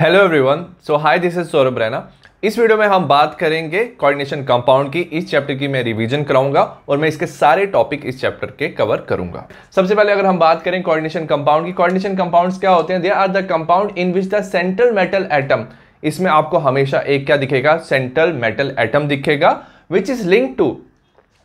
Hello everyone so hi this is Saurabh Raina इस video में हम बात करेंगे कोऑर्डिनेशन कंपाउंड की इस चैप्टर की मैं रिवीजन कराऊंगा और मैं इसके सारे टॉपिक इस चैप्टर के कवर करूंगा सबसे पहले अगर हम बात करें कोऑर्डिनेशन कंपाउंड की कोऑर्डिनेशन कंपाउंड्स क्या होते हैं they are the compound in which the central metal atom इसमें आपको हमेशा एक क्या दिखेगा सेंट्रल मेटल एटम दिखेगा विच इज लिंक टू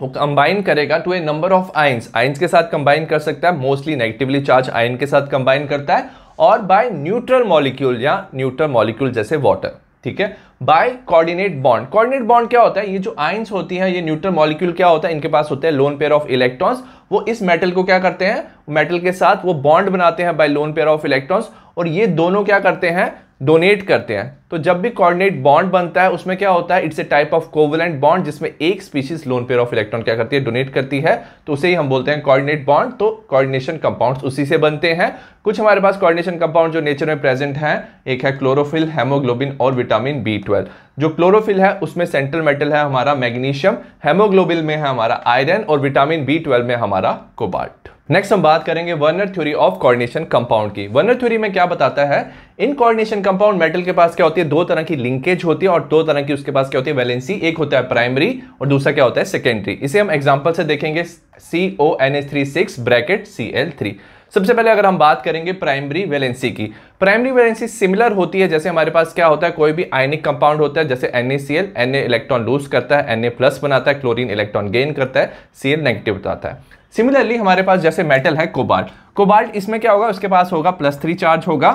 वो कंबाइन करेगा to a number of ions ions के साथ कंबाइन कर सकता है मोस्टली नेगेटिवली चार्ज आयन के साथ कंबाइन करता है और बाय न्यूट्रल मॉलिक्यूल या न्यूट्रल मॉलिक्यूल जैसे वाटर ठीक है by coordinate bond coordinate bond क्या होता है ये जो आइंस होती हैं ये न्यूट्रल मॉलिक्यूल क्या होता है इनके पास होते हैं लोन पेयर ऑफ इलेक्ट्रॉन्स वो इस मेटल को क्या करते हैं मेटल के साथ वो बॉन्ड बनाते हैं by lone pair of electrons और ये दोनों क्या करते हैं डोनेट करते हैं तो जब भी कोऑर्डिनेट बॉन्ड बनता है उसमें क्या होता है it's a type of covalent bond जिसमें एक species lone pair of electron क्या करती है डोनेट करती है तो उसे ही हम बोलते हैं कोऑर्डिनेट बॉन्ड तो कोऑर्डिनेशन कंपाउंड्स उसी से बनते हैं कुछ हमारे पास कोऑर्डिनेशन कंपाउंड जो नेचर में प्रेजेंट है एक है क्लोरोफिल हेमोग्लोबिन और विटामिन बी ट्वेल्व जो क्लोरोफिल है उसमें सेंट्रल मेटल है हमारा मैग्नीशियम हेमोग्लोबिन में है हमारा आयरन और विटामिन बी ट्वेल्व में हमारा कोबाल्ट नेक्स्ट हम बात करेंगे Werner theory of coordination compound की वर्नर थ्योरी में क्या बताता है इन कोऑर्डिनेशन कंपाउंड मेटल के पास क्या होती है दो तरह की लिंकेज होती है और दो तरह की उसके पास क्या होती है वैलेंसी एक होता है प्राइमरी और दूसरा क्या होता है सेकेंडरी इसे हम एग्जाम्पल से देखेंगे C O N H three six bracket C L three सबसे पहले अगर हम बात करेंगे प्राइमरी वैलेंसी की प्राइमरी वैलेंसी सिमिलर होती है जैसे हमारे पास क्या होता है कोई भी आयनिक कंपाउंड होता है जैसे N A C L N A electron loose करता है एन ए प्लस बनाता है क्लोरीन इलेक्ट्रॉन गेन करता है एल नेगेटिव बताता है सिमिलरली हमारे पास जैसे मेटल है कोबाल्ट कोबाल्ट इसमें क्या होगा उसके पास होगा प्लस थ्री चार्ज होगा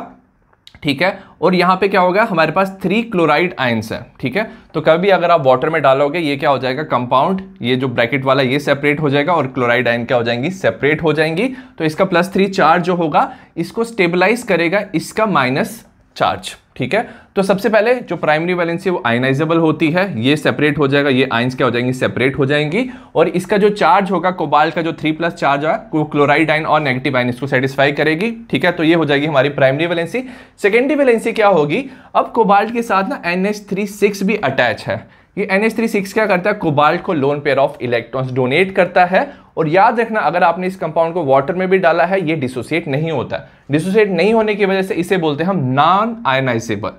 ठीक है और यहाँ पे क्या होगा हमारे पास थ्री क्लोराइड आयंस है ठीक है तो कभी अगर आप वाटर में डालोगे ये क्या हो जाएगा कंपाउंड ये जो ब्रैकेट वाला ये सेपरेट हो जाएगा और क्लोराइड आयन क्या हो जाएंगी सेपरेट हो जाएंगी तो इसका प्लस थ्री चार्ज जो होगा इसको स्टेबलाइज करेगा इसका माइनस चार्ज ठीक है तो सबसे पहले जो प्राइमरी वैलेंसी है वो आयनाइजेबल होती है ये सेपरेट हो जाएगा ये आइंस क्या हो जाएंगी सेपरेट हो जाएंगी और इसका जो चार्ज होगा कोबाल का जो थ्री प्लस चार्ज होगा वो क्लोराइड आइन और नेगेटिव आइन इसको सेटिस्फाई करेगी ठीक है तो ये हो जाएगी हमारी प्राइमरी वैलेंसी सेकेंडरी वैलेंसी क्या होगी अब कोबाल्ट के साथ ना एन भी अटैच है ये एन क्या करता है कोबाल्ट को lone pair of electrons donate करता है और याद रखना अगर आपने इस कंपाउंड को वाटर में भी डाला है ये डिसोसिएट नहीं होता डिसोसिएट नहीं होने की वजह से इसे बोलते हैं हम नॉन आयनाइजेबल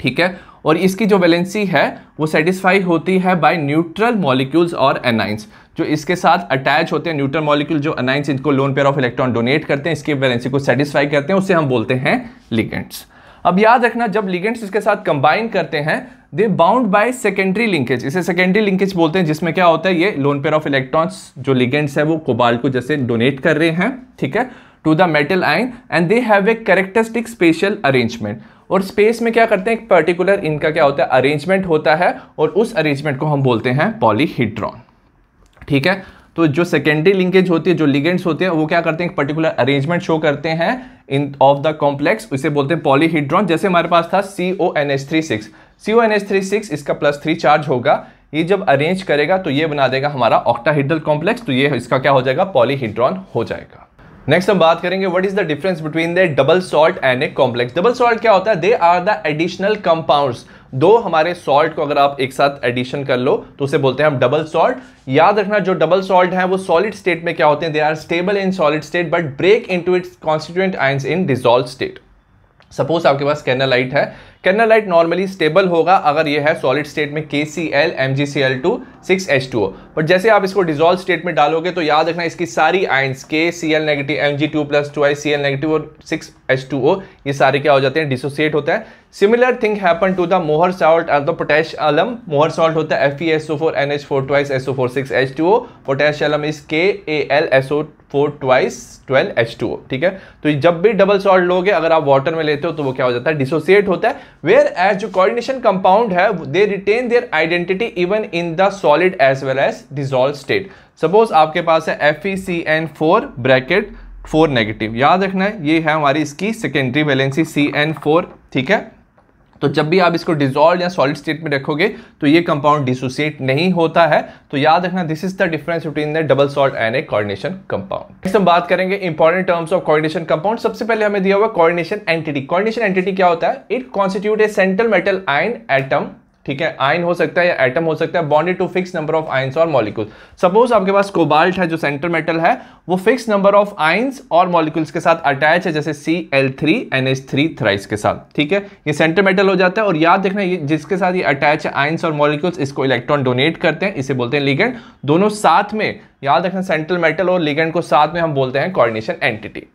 ठीक है और इसकी जो वैलेंसी है वो सेटिस्फाई होती है बाय न्यूट्रल मॉलिक्यूल्स और एनाइंस जो इसके साथ अटैच होते हैं न्यूट्रल मॉलिक्यूल जो एनाइंस इनको lone pair of electron donate करते हैं इसकी वैलेंसी को सेटिस्फाई करते हैं उससे हम बोलते हैं लिगेंट्स अब याद रखना जब लिगेंट्स इसके साथ कंबाइन करते हैं they bound by secondary linkage इसे सेकेंडरी लिंकेज बोलते हैं जिसमें क्या होता है ये लोन पेयर ऑफ इलेक्ट्रॉन्स जो लिगेंट्स है वो कोबाल को जैसे डोनेट कर रहे हैं ठीक है to the metal ion and they have a characteristic spatial arrangement और स्पेस में क्या करते हैं एक पर्टिकुलर इनका क्या होता है अरेंजमेंट होता है और उस अरेंजमेंट को हम बोलते हैं पॉलीहीड्रॉन ठीक है तो जो सेकेंडरी लिंकेज होती है जो लिगेंड्स होते हैं वो क्या करते हैं एक पर्टिकुलर अरेंजमेंट शो करते हैं इन ऑफ द कॉम्प्लेक्स उसे बोलते हैं पॉलीहीड्रॉन जैसे हमारे पास था C O N H three six C O N H three six इसका प्लस थ्री चार्ज होगा ये जब अरेंज करेगा तो ये बना देगा हमारा ऑक्टाहीड्रल कॉम्प्लेक्स तो ये इसका क्या हो जाएगा पॉलीहीड्रॉन हो जाएगा नेक्स्ट हम बात करेंगे what is the difference between the double salt and a complex double salt क्या होता है they are the additional compounds दो हमारे सॉल्ट को अगर आप एक साथ एडिशन कर लो तो उसे बोलते हैं हम डबल सॉल्ट याद रखना जो डबल सॉल्ट है वो सॉलिड स्टेट में क्या होते हैं they are stable in solid state but break into its constituent ions in dissolve state suppose आपके पास कैनालाइट है कैंडल लाइट नॉर्मली स्टेबल होगा अगर ये है सॉलिड स्टेट में K C L M G C L two six H two O but जैसे आप इसको डिजोल्व स्टेट में डालोगे तो याद रखना इसकी सारी ions K C L negative M G two plus two I C L negative और सिक्स एच टू ओ ये सारे क्या हो जाते हैं डिसोसिएट होते हैं similar thing happen to the Mohr salt और the potash alum Mohr salt होता है F E S O four N H four twice S O four six H two O potash alum is K A L S O four twice twelve H two O ठीक है तो जब भी double salt लोगे अगर आप water में लेते हो तो वो क्या हो जाता है डिसोसिएट होता है वेयर एज जो कोऑर्डिनेशन कंपाउंड है they retain their identity even in the solid as well as dissolve state suppose आपके पास है F E C N four bracket four negative याद रखना है ये है हमारी इसकी secondary valency C N four ठीक है तो जब भी आप इसको डिजोल्व या सॉलिड स्टेट में रखोगे तो ये कंपाउंड डिसोसिएट नहीं होता है तो याद रखना this is the difference between the double salt and a coordination compound next हम बात करेंगे important terms of coordination compound सबसे पहले हमें दिया हुआ कॉर्डिनेशन एंटिटी कॉर्डिनेशन एंटिटी क्या होता है it constitute a central metal ion atom ठीक है आयन हो सकता है या एटम हो सकता है bonded to fix number of ions और मॉलिक्यूल सपोज आपके पास कोबाल्ट है जो सेंटर मेटल है वो फिक्स नंबर ऑफ आयंस और मॉलिक्यूल्स के साथ अटैच है जैसे C L three N H three thrice के साथ ठीक है ये सेंटर मेटल हो जाता है और याद रखना ये जिसके साथ ये अटैच है आयंस और मॉलिक्यूल्स इसको इलेक्ट्रॉन डोनेट करते हैं इसे बोलते हैं लिगेंड दोनों साथ में याद रखना सेंट्रल मेटल और लिगेंड को साथ में हम बोलते हैं कॉर्डिनेशन एंटिटी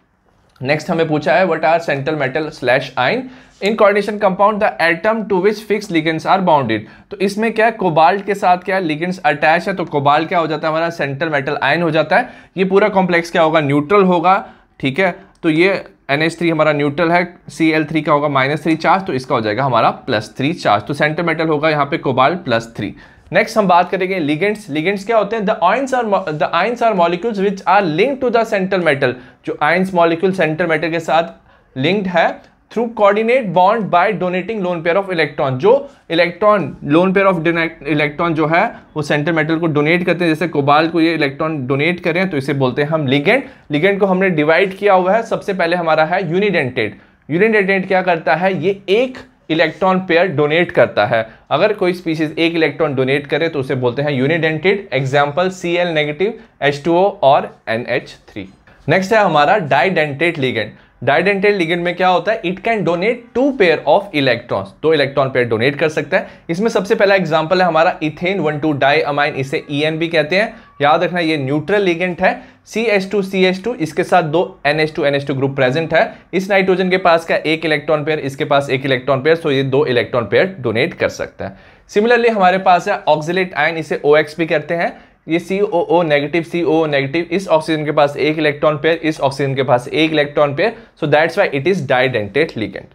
नेक्स्ट हमें पूछा है what are central metal slash ion in coordination compound the atom to which fix ligands are bounded तो इसमें क्या है कोबाल्ट के साथ क्या है लिगेंड्स अटैच है तो कोबाल्ट क्या हो जाता है हमारा सेंट्रल मेटल आयन हो जाता है ये पूरा कॉम्प्लेक्स क्या होगा न्यूट्रल होगा ठीक है तो ये एन एच थ्री हमारा न्यूट्रल है सी एल थ्री का होगा माइनस थ्री चार्ज तो इसका हो जाएगा हमारा प्लस थ्री चार्ज तो सेंटर मेटल होगा यहाँ पे कोबाल्ट प्लस थ्री नेक्स्ट हम बात करेंगे लिगेंट्स लिगेंट्स क्या होते हैं the ions are the ions are molecules which are link to the central metal जो आइंस मॉलिक्यूल सेंट्रल मेटल के साथ लिंक्ड है through coordinate bond by donating lone pair of electron जो electron lone pair of electron जो है वो centre metal को donate करते हैं जैसे कोबाल को ये इलेक्ट्रॉन डोनेट करें तो इसे बोलते हैं हम लिगेंट लिगेंट को हमने डिवाइड किया हुआ है सबसे पहले हमारा है यूनिडेंटेड यूनिडेंटेड क्या करता है ये एक इलेक्ट्रॉन पेयर डोनेट करता है अगर कोई स्पीसीज एक इलेक्ट्रॉन डोनेट करे तो उसे बोलते हैं unidentate example C L negative H two O और एन एच थ्री नेक्स्ट है हमारा डाईडेंटेड लीगेंट डाइडेंटेल लिगेंड में क्या होता है it can donate two pair of electrons दो इलेक्ट्रॉन पेयर डोनेट कर सकता है इसमें सबसे पहला एग्जांपल है हमारा ethane one two diamine इसे ई e भी कहते हैं याद रखना ये न्यूट्रल लिगेंट है C S two C S two इसके साथ दो N S two N S two group present है इस नाइट्रोजन के पास का एक इलेक्ट्रॉन पेयर इसके पास एक इलेक्ट्रॉन पेयर सो ये दो इलेक्ट्रॉन पेयर डोनेट कर सकता है सिमिलरली हमारे पास है ऑक्जिलेट आयन इसे ओ भी कहते हैं ये C O O negative C O negative इस ऑक्सीजन के पास एक इलेक्ट्रॉन पेयर इस ऑक्सीजन के पास एक electron pair so that's why it is didentate ligand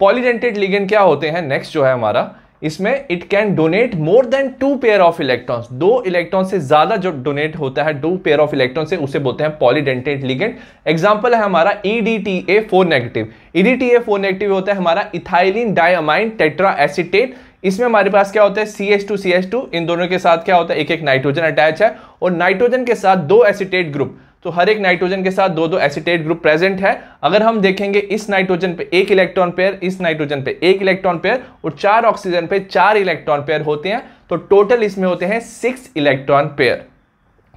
polydentate ligand क्या होते हैं नेक्स्ट जो है हमारा इसमें it can donate more than two pair of electrons दो इलेक्ट्रॉन से ज्यादा जो डोनेट होता है दो पेयर ऑफ इलेक्ट्रॉन से उसे बोलते हैं पॉलीडेंटेड लिगेंड एग्जांपल है हमारा EDTA four negative EDTA four negative होता है हमारा इथाइलिन डायमाइन टेट्रा एसिटेट इसमें हमारे पास क्या होता है C H two C two इन दोनों के साथ क्या होता है एक एक नाइट्रोजन अटैच है और नाइट्रोजन के साथ दो एसिटेट ग्रुप तो हर एक नाइट्रोजन के साथ दो दो एसिटेट ग्रुप प्रेजेंट है अगर हम देखेंगे इस नाइट्रोजन पे एक इलेक्ट्रॉन पेयर इस नाइट्रोजन पे एक इलेक्ट्रॉन पेयर और चार ऑक्सीजन पे चार इलेक्ट्रॉन पेयर होते हैं तो टोटल इसमें होते हैं सिक्स इलेक्ट्रॉन पेयर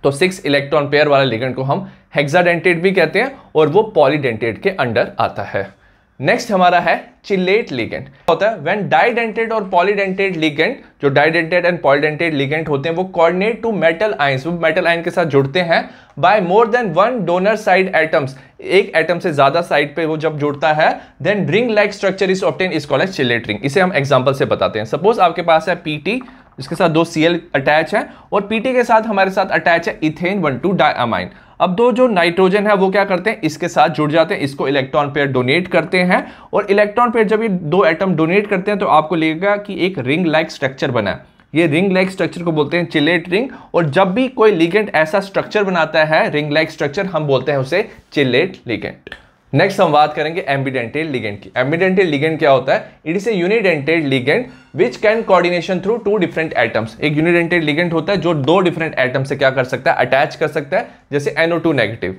तो सिक्स इलेक्ट्रॉन पेयर वाला लिगेंड को हम हेक्साडेंटेड भी कहते हैं और वो पॉलीडेंटेड के अंडर आता है नेक्स्ट हमारा है चिलेट लिगेंट होता है व्हेन डाइडेंटेड और पॉलीडेंटेड लिगेंट जो डाइडेंटेड एंड पॉलीडेंटेड लिगेंट होते हैं वो कोऑर्डिनेट टू मेटल आइंस वो मेटल आइन के साथ जुड़ते हैं by more than one donor side atoms एक एटम से ज्यादा साइड पे वो जब जुड़ता है then ring like structure is obtain is called chelate ring इसे हम एग्जाम्पल से बताते हैं सपोज आपके पास है पी इसके साथ दो सीएल अटैच है और पीटी के साथ हमारे साथ अटैच है इथेन वन टू डायमाइन अब दो जो नाइट्रोजन है वो क्या करते हैं इसके साथ जुड़ जाते हैं इसको इलेक्ट्रॉन पेयर डोनेट करते हैं और इलेक्ट्रॉन पेयर जब ये दो एटम डोनेट करते हैं तो आपको लगेगा कि एक रिंग लाइक स्ट्रक्चर बना है ये रिंग लाइक स्ट्रक्चर को बोलते हैं चिलेट रिंग और जब भी कोई लिगेंट ऐसा स्ट्रक्चर बनाता है रिंग लाइक स्ट्रक्चर हम बोलते हैं उसे चिलेट लिगेंट नेक्स्ट हम बात करेंगे एम्बीडेंटेड लिगेंड की एम्बीडेंटेड लिगेंड क्या होता है it is a unidentate ligand which can coordination through two different atoms एक यूनिडेंटेड लिगेंड होता है जो दो डिफरेंट एटम से क्या कर सकता है अटैच कर सकता है जैसे टू नेगेटिव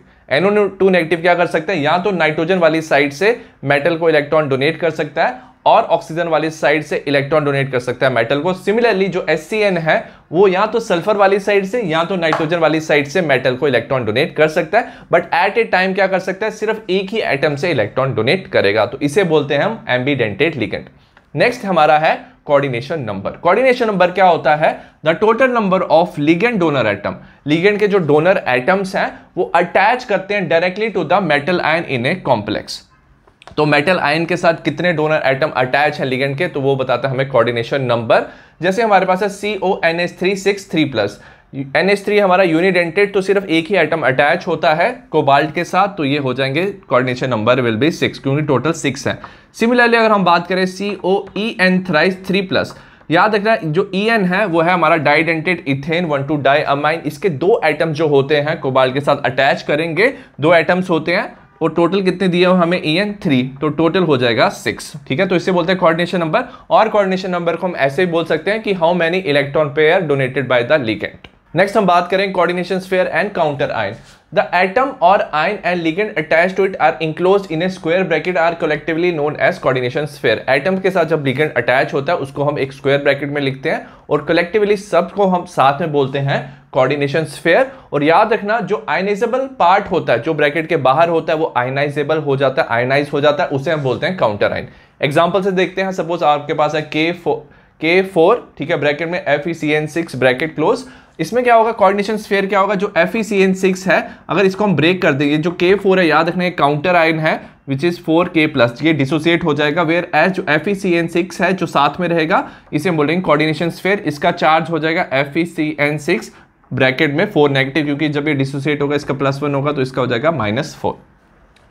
टू नेगेटिव क्या कर सकता है या तो नाइट्रोजन वाली साइड से मेटल को इलेक्ट्रॉन डोनेट कर सकता है और ऑक्सीजन वाली साइड से इलेक्ट्रॉन डोनेट कर सकता है मेटल को सिमिलरली जो एस है वो या तो सल्फर वाली साइड से या तो नाइट्रोजन वाली साइड से मेटल को इलेक्ट्रॉन डोनेट कर सकता है बट एट ए टाइम क्या कर सकता है सिर्फ एक ही एटम से इलेक्ट्रॉन डोनेट करेगा तो इसे बोलते हैं हम एम्बीडेंटेड लिगेंड नेक्स्ट हमारा है कोऑर्डिनेशन नंबर कोऑर्डिनेशन नंबर क्या होता है the total number of ligand donor atom ligand के जो डोनर एटम्स हैं वो अटैच करते हैं directly to the metal ion in a complex तो मेटल आयन के साथ कितने डोनर आइटम अटैच है लिगेंड के तो वो बताता है हमें कॉर्डिनेशन नंबर जैसे हमारे पास है C O N S three six three plus N S three हमारा यूनिडेंटेड तो सिर्फ एक ही आइटम अटैच होता है कोबाल्ट के साथ तो ये हो जाएंगे coordination number will be six क्योंकि टोटल सिक्स है सिमिलरली अगर हम बात करें C O E N thrice three plus याद रखना जो ई e एन है वो है हमारा didentate ethane one two diamine इसके दो आइटम जो होते हैं कोबाल्ट के साथ अटैच करेंगे दो आइटम्स होते हैं और टोटल कितने दिए हमें ई एन थ्री तो टोटल हो जाएगा सिक्स ठीक है तो इसे बोलते हैं कोऑर्डिनेशन नंबर और कोऑर्डिनेशन नंबर को हम ऐसे भी बोल सकते हैं कि how many electron pair donated by the ligand next हम बात करें coordination sphere and counter ion The atom or ion and ligand attached to it are enclosed in a square bracket are collectively known as coordination sphere. Atom के साथ जब ligand attach होता है उसको हम एक square bracket में लिखते हैं और collectively सब को हम साथ में बोलते हैं कोऑर्डिनेशन स्फेयर और याद रखना जो आयनाइजेबल पार्ट होता है जो ब्रैकेट के बाहर होता है वो आइनाइजेबल हो जाता है आयनाइज हो जाता है उसे हम बोलते हैं काउंटर आइन एग्जाम्पल से देखते हैं सपोज आपके पास है के फोर के फोर ठीक है ब्रैकेट में F E C N six bracket close इसमें क्या होगा कॉर्डिनेशन स्फेयर क्या होगा जो एफ सिक्स e है अगर इसको हम ब्रेक कर देंगे जो के फोर है याद रखना काउंटर आयन है which is four K plus ये डिसोसिएट हो जाएगा वेयर एज जो एफ सिक्स e है जो साथ में रहेगा इसे हम बोल रहे हैं स्फेयर इसका चार्ज हो जाएगा एफ सिक्स ब्रैकेट में फोर नेगेटिव क्योंकि जब ये डिसोसिएट होगा इसका प्लस वन होगा तो इसका हो जाएगा माइनस फोर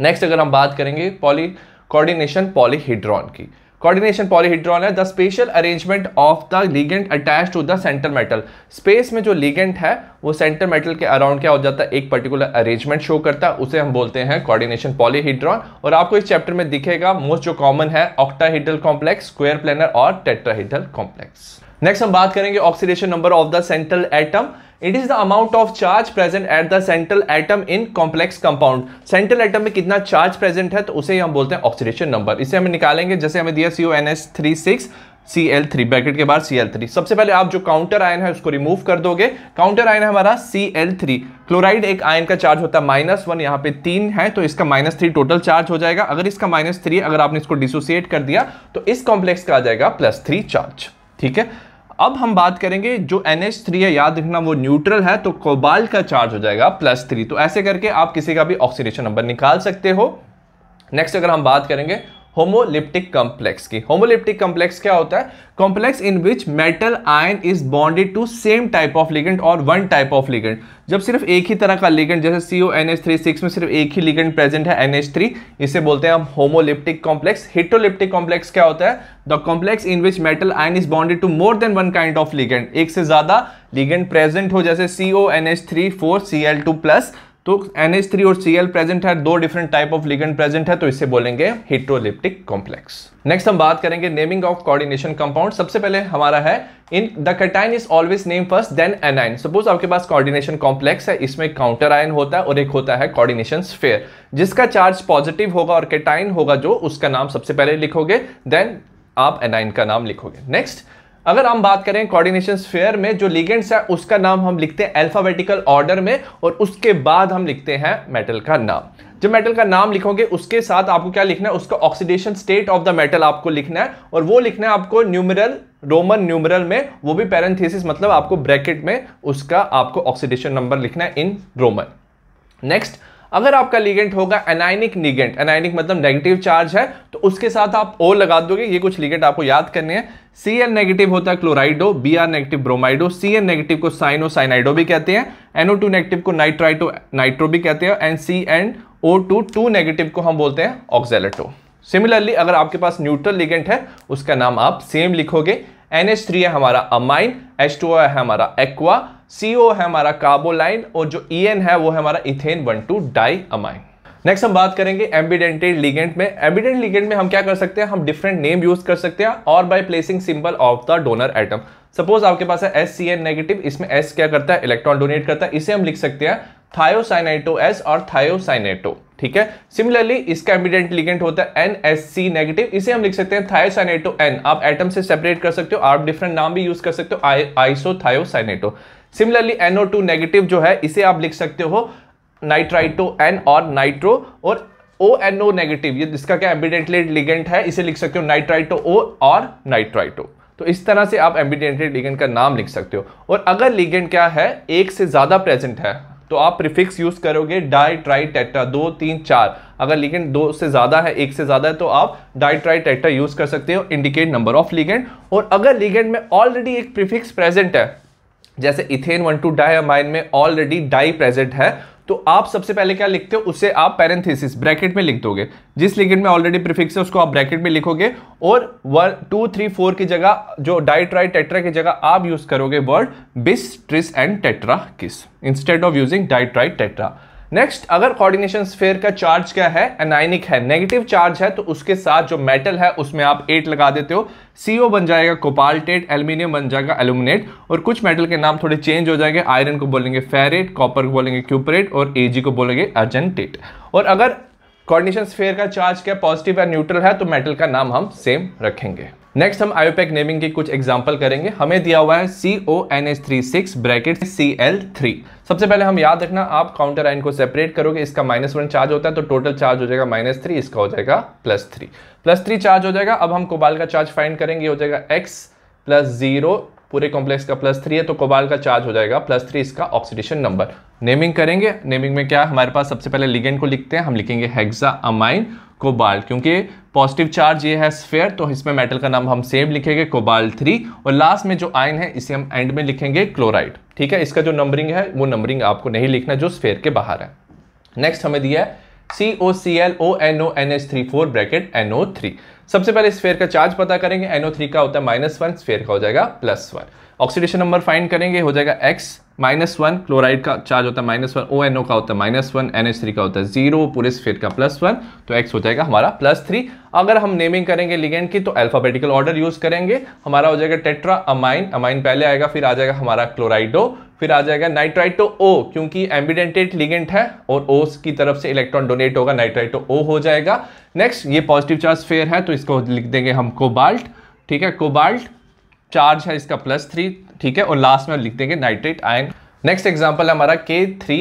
नेक्स्ट अगर हम बात करेंगे पॉली कोऑर्डिनेशन पॉलीहिड्रॉन की कोऑर्डिनेशन पॉलीहिड्रॉन है the spatial arrangement of the ligand attach to the center metal space में जो लीगेंट है वो सेंटर मेटल के अराउंड क्या हो जाता है एक पर्टिकुलर अरेंजमेंट शो करता है उसे हम बोलते हैं कोऑर्डिनेशन पॉलीहिड्रॉन और आपको इस चैप्टर में दिखेगा मोस्ट जो कॉमन है ऑक्टाहिड्रल कॉम्प्लेक्स स्क्वायर प्लेनर और टेट्राहिड्रल कॉम्प्लेक्स नेक्स्ट हम बात करेंगे oxidation number of the central atom it is the amount of charge present at the central atom in complex compound central atom में कितना charge present है तो उसे ही हम बोलते हैं ऑक्सीडेशन नंबर इसे हमें निकालेंगे जैसे हमें दिया C N S three six C L three bracket के बाद सी एल थ्री सबसे पहले आप जो काउंटर आयन है उसको रिमूव कर दोगे काउंटर आयन है हमारा सी एल थ्री क्लोराइड एक आयन का चार्ज होता है माइनस वन यहाँ पे तीन है तो इसका माइनस थ्री टोटल चार्ज हो जाएगा अगर इसका माइनस थ्री अगर आपने इसको डिसोसिएट कर दिया तो इस कॉम्प्लेक्स का आ जाएगा प्लस थ्री चार्ज ठीक है अब हम बात करेंगे जो एन एच थ्री है याद रखना वो न्यूट्रल है तो कोबाल का चार्ज हो जाएगा प्लस थ्री तो ऐसे करके आप किसी का भी ऑक्सीडेशन नंबर निकाल सकते हो नेक्स्ट अगर हम बात करेंगे होमोलिप्टिक कॉम्प्लेक्स की होमोलिप्टिक कॉम्प्लेक्स क्या होता है complex in which metal ion is bonded to same type of ligand और वन टाइप ऑफ लिगेंट जब सिर्फ एक ही तरह का लिगेंट जैसे C O N H three six में सिर्फ एक ही लिगेंट प्रेजेंट है एन एच थ्री इसे बोलते हैं हम होमोलिप्टिक कॉम्प्लेक्स हिटोलिप्टिक कॉम्प्लेक्स क्या होता है the complex in which metal ion is bonded to more than one kind of ligand एक से ज्यादा लिगेंट प्रेजेंट हो जैसे C O N H three four C L two plus तो NH3 और Cl प्रेजेंट है दो different type of ligand present है तो इसे बोलेंगे हेट्रोलिप्टिक कॉम्प्लेक्स नेक्स्ट हम बात करेंगे नेमिंग ऑफ कोऑर्डिनेशन कंपाउंड सबसे पहले हमारा है in the cation is always name first then anion suppose आपके पास कोऑर्डिनेशन कॉम्प्लेक्स है इसमें काउंटर आयन होता है और एक होता है कोऑर्डिनेशन स्फेयर जिसका चार्ज पॉजिटिव होगा और कटाइन होगा जो उसका नाम सबसे पहले लिखोगे देन आप एनाइन का नाम लिखोगे नेक्स्ट अगर हम बात करें कोऑर्डिनेशन स्फेयर में जो लिगेंड्स है उसका नाम हम लिखते हैं अल्फाबेटिकल ऑर्डर में और उसके बाद हम लिखते हैं मेटल का नाम जब मेटल का नाम लिखोगे उसके साथ आपको क्या लिखना है उसका oxidation state of the metal आपको लिखना है और वो लिखना है आपको न्यूमरल रोमन न्यूमरल में वो भी पेरेंथेसिस मतलब आपको ब्रैकेट में उसका आपको ऑक्सीडेशन नंबर लिखना है इन रोमन नेक्स्ट अगर आपका लिगेंट होगा एनाइनिक निगेंट एनाइनिक मतलब नेगेटिव चार्ज है तो उसके साथ आप ओ लगा दोगे ये कुछ लिगेंट आपको याद करने हैं सी एन नेगेटिव होता है chlorido B R negative bromido C N negative को साइनो साइनाइडो भी कहते हैं एनओ टू नेगेटिव को नाइट्राइटो नाइट्रो भी कहते हैं and C and O two two negative को हम बोलते हैं ऑक्जेलेटो सिमिलरली अगर आपके पास न्यूट्रल लिगेंट है उसका नाम आप सेम लिखोगे एन है हमारा अमाइन एच है हमारा एक्वा CO है हमारा कार्बोलाइन और जो EN है वो है हमारा ethane one two diamine next हम बात करेंगे एम्बिडेंटेड लिगेंट में एम्बिडेंट लिगेंट में हम क्या कर सकते हैं हम डिफरेंट नेम यूज कर सकते हैं और by placing symbol of the donor atom suppose आपके पास है एस सी एन नेगेटिव इसमें एस क्या करता है इलेक्ट्रॉन डोनेट करता है इसे हम लिख सकते हैं थायोसाइनाइटो एस और थायोसाइनेटो ठीक है सिमिलरली इसका एम्बिडेंट लिगेंट होता है एन एस सी नेगेटिव इसे हम लिख सकते हैं थायोसाइनेटो एन आप एटम से सेपरेट कर सकते हो आप डिफरेंट नाम भी यूज कर सकते हो isothiocyanato similarly NO two negative जो है इसे आप लिख सकते हो नाइट्राइटो एन और नाइट्रो और ओ एन ओ नेगेटिव ये जिसका क्या एम्बिडेंटली लिगेंट है इसे लिख सकते हो नाइट्राइटो ओ और नाइट्राइटो तो इस तरह से आप एम्बिडेंटली लिगेंट का नाम लिख सकते हो और अगर लिगेंट क्या है एक से ज़्यादा प्रेजेंट है तो आप प्रिफिक्स यूज़ करोगे डाई ट्राई टेटा दो तीन चार अगर लिगेंट दो से ज़्यादा है एक से ज़्यादा है तो आप डाई ट्राई टेटा यूज़ कर सकते हो इंडिकेट नंबर ऑफ लिगेंट और अगर लिगेंट में ऑलरेडी एक प्रिफिक्स प्रेजेंट है जैसे इथेन वन टू डायमाइन में ऑलरेडी डाई प्रेजेंट है तो आप सबसे पहले क्या लिखते हो उसे आप पैरेंथेसिस ब्रैकेट में लिख दोगे जिस लिगेंड में ऑलरेडी प्रिफिक्स है उसको आप ब्रैकेट में लिखोगे और वन टू थ्री फोर की जगह जो डाइट्राई टेट्रा की जगह आप यूज करोगे word bis tris and tetrakis instead of using di tri tetra next अगर कोऑर्डिनेशन स्फेयर का चार्ज क्या है एनाइनिक है नेगेटिव चार्ज है तो उसके साथ जो मेटल है उसमें आप एट लगा देते हो सीओ बन जाएगा कोपाल्टेट एल्यूमिनियम बन जाएगा एल्यूमिनेट और कुछ मेटल के नाम थोड़े चेंज हो जाएंगे आयरन को बोलेंगे फेरेट कॉपर को बोलेंगे क्यूपरेट और ए को बोलेंगे अर्जेंटेट और अगर कॉर्डिनेशन स्फेयर का चार्ज क्या पॉजिटिव या न्यूट्रल है तो मेटल का नाम हम सेम रखेंगे नेक्स्ट हम आयोपेक नेमिंग की कुछ एग्जांपल करेंगे हमें दिया हुआ है C O N H three six bracket C L three सबसे पहले हम याद रखना आप काउंटर आइन को सेपरेट करोगे इसका माइनस वन चार्ज होता है तो टोटल चार्ज हो जाएगा माइनस थ्री इसका हो जाएगा plus three plus three charge हो जाएगा अब हम कोबाल का चार्ज फाइंड करेंगे हो जाएगा एक्स प्लस जीरो पूरे कॉम्प्लेक्स का प्लस थ्री है तो कोबाल का चार्ज हो जाएगा प्लस थ्री इसका ऑक्सीडेशन नंबर नेमिंग करेंगे नेमिंग में क्या हमारे पास सबसे पहले लिगेंड को लिखते हैं हम लिखेंगे हेक्सा अमाइन कोबाल्ट क्योंकि पॉजिटिव चार्ज ये है स्फेयर तो इसमें मेटल का नाम हम सेम लिखेंगे कोबाल्ट थ्री और लास्ट में जो आयन है इसे हम एंड में लिखेंगे क्लोराइड ठीक है इसका जो नंबरिंग है वो नंबरिंग आपको नहीं लिखना जो स्फेयर के बाहर है नेक्स्ट हमें दिया है C O C L O N O N H three four bracket N O three सबसे पहले स्फेयर का चार्ज पता करेंगे NO3 का होता है माइनस वन स्फेयर का हो जाएगा plus one oxidation number find करेंगे हो जाएगा एक्स माइनस वन क्लोराइड का चार्ज होता है माइनस वन ओ एनओ का होता है minus one N H three का होता है जीरो पूरे स्फेयर का प्लस वन तो एक्स हो जाएगा हमारा प्लस थ्री अगर हम नेमिंग करेंगे लिगेंड की तो अल्फाबेटिकल ऑर्डर यूज करेंगे हमारा हो जाएगा टेट्रा अमाइन अमाइन पहले आएगा फिर आ जाएगा हमारा क्लोराइडो फिर आ जाएगा नाइट्राइटो ओ क्योंकि एम्बिडेंटेड लिगेंट है और ओ की तरफ से इलेक्ट्रॉन डोनेट होगा नाइट्राइटो ओ हो जाएगा नेक्स्ट ये पॉजिटिव चार्ज फेयर है तो इसको लिख देंगे हम कोबाल्ट ठीक है कोबाल्ट चार्ज है इसका प्लस थ्री ठीक है और लास्ट में लिख देंगे नाइट्रेट आयन नेक्स्ट एग्जाम्पल हमारा K three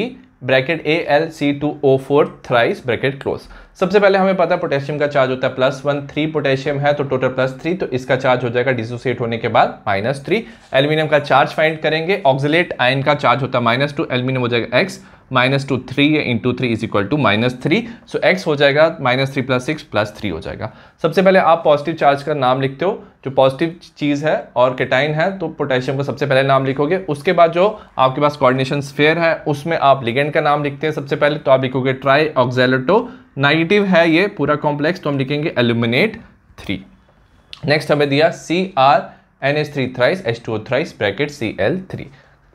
bracket A L C two O four thrice bracket close सबसे पहले हमें पता है पोटेशियम का चार्ज होता है प्लस वन थ्री पोटेशियम है तो टोटल प्लस थ्री तो इसका चार्ज हो जाएगा डिसोसिएट होने के बाद माइनस थ्री एल्यूमिनियम का चार्ज फाइंड करेंगे ऑक्जिलेट आयन का चार्ज होता है माइनस टू एल्यूमिनियम हो जाएगा X minus two three into three is equal to minus three so X हो जाएगा minus three plus six plus three हो जाएगा सबसे पहले आप पॉजिटिव चार्ज का नाम लिखते हो जो पॉजिटिव चीज़ है और केटाइन है तो पोटेशियम का सबसे पहले नाम लिखोगे उसके बाद जो आपके पास कोऑर्डिनेशन स्फेयर है उसमें आप लिगेंड का नाम लिखते हैं सबसे पहले तो आप लिखोगे ट्राई ऑक्जेलेटो नाइटिव है ये पूरा कॉम्प्लेक्स तो हम लिखेंगे एल्यूमिनेट थ्री नेक्स्ट हमें दिया C R N H three thrice H two thrice bracket C L three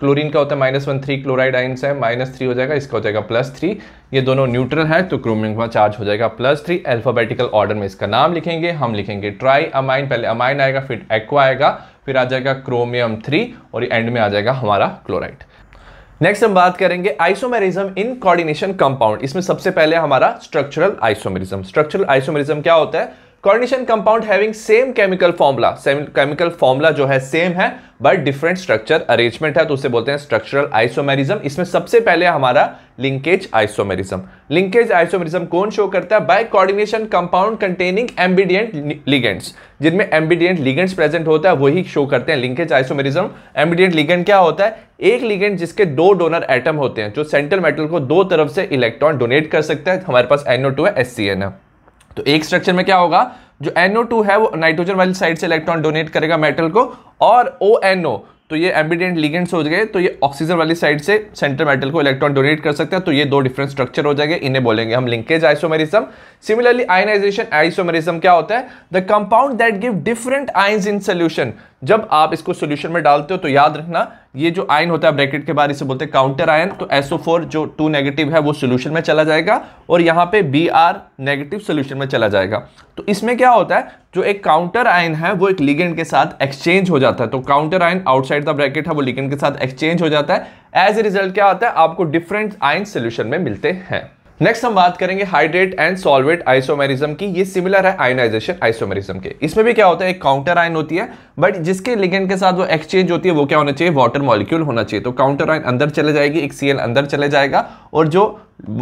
chlorine का होता है माइनस वन थ्री क्लोराइड आइन है माइनस थ्री हो जाएगा इसका हो जाएगा प्लस थ्री ये दोनों न्यूट्रल है तो क्रोमियम का चार्ज हो जाएगा प्लस थ्री एल्फाबेटिकल ऑर्डर में इसका नाम लिखेंगे हम लिखेंगे ट्राई अमाइन पहले अमाइन आएगा फिर एक्वा आएगा फिर आ जाएगा क्रोमियम थ्री और एंड में आ जाएगा हमारा क्लोराइड नेक्स्ट हम बात करेंगे आइसोमेरिज्म इन कोऑर्डिनेशन कंपाउंड इसमें सबसे पहले हमारा स्ट्रक्चरल आइसोमेरिज्म स्ट्रक्चरल आइसोमेरिज्म क्या होता है coordination compound having same chemical formula chemical formula जो है सेम है बट डिफरेंट स्ट्रक्चर अरेंजमेंट है तो उसे बोलते हैं स्ट्रक्चरल आइसोमेरिज्म इसमें सबसे पहले हमारा लिंकेज आइसोमेरिज्म लिंकेज आइसोमेरिज्म कौन शो करता है by coordination compound containing ambidentate ligands जिनमें एम्बिडियंट लिगेंड्स प्रेजेंट होता है वही शो करते हैं लिंकेज आइसोमेरिज्म एम्बिडियंट लिगेंड क्या होता है एक लिगेंड जिसके दो डोनर एटम होते हैं जो सेंट्रल मेटल को दो तरफ से इलेक्ट्रॉन डोनेट कर सकते हैं हमारे पास एनओ टू है एस है तो एक स्ट्रक्चर में क्या होगा जो NO2 है वो नाइट्रोजन वाली साइड से इलेक्ट्रॉन डोनेट करेगा मेटल को और ओ तो ये एम्बिडेंट लिगेंड्स हो गए तो ये ऑक्सीजन वाली साइड से सेंटर मेटल को इलेक्ट्रॉन डोनेट कर सकते हैं तो ये दो डिफरेंट स्ट्रक्चर हो जाएंगे इन्हें बोलेंगे हम linkage isomerism similarly ionization isomerism क्या होता है the compound that give different ions in solution जब आप इसको सोल्यूशन में डालते हो तो याद रखना ये जो आयन होता है ब्रैकेट के बाहर इसे बोलते हैं काउंटर आयन तो SO4 जो टू नेगेटिव है वो सोल्यूशन में चला जाएगा और यहाँ पे बी आर नेगेटिव सोल्यूशन में चला जाएगा तो इसमें क्या होता है जो एक काउंटर आयन है वो एक लिगेंड के साथ एक्सचेंज हो जाता है तो counter ion outside the bracket है वो लिगेंड के साथ एक्सचेंज हो जाता है एज ए रिजल्ट क्या होता है आपको डिफरेंट आयन सोल्यूशन में मिलते हैं नेक्स्ट हम बात करेंगे हाइड्रेट एंड सॉल्वेट आइसोमेरिज्म की ये सिमिलर है आयनाइजेशन आइसोमेरिज्म के इसमें भी क्या होता है एक काउंटर आयन होती है बट जिसके लिगेंड के साथ वो एक्सचेंज होती है वो क्या होना चाहिए वाटर मॉलिक्यूल होना चाहिए तो काउंटर आयन अंदर चले जाएगी एक सीएल अंदर चले जाएगा और जो